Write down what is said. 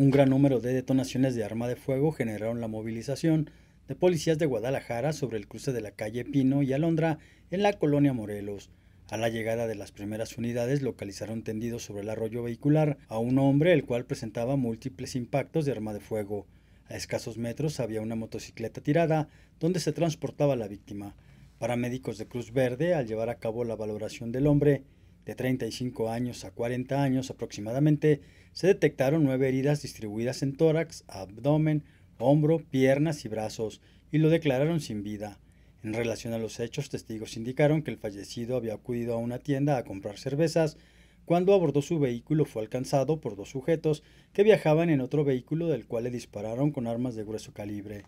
Un gran número de detonaciones de arma de fuego generaron la movilización de policías de Guadalajara sobre el cruce de la calle Pino y Alondra en la colonia Morelos. A la llegada de las primeras unidades localizaron tendido sobre el arroyo vehicular a un hombre el cual presentaba múltiples impactos de arma de fuego. A escasos metros había una motocicleta tirada donde se transportaba la víctima. Paramédicos de Cruz Verde, al llevar a cabo la valoración del hombre, de 35 años a 40 años aproximadamente, se detectaron nueve heridas distribuidas en tórax, abdomen, hombro, piernas y brazos y lo declararon sin vida. En relación a los hechos, testigos indicaron que el fallecido había acudido a una tienda a comprar cervezas. Cuando abordó su vehículo fue alcanzado por dos sujetos que viajaban en otro vehículo del cual le dispararon con armas de grueso calibre.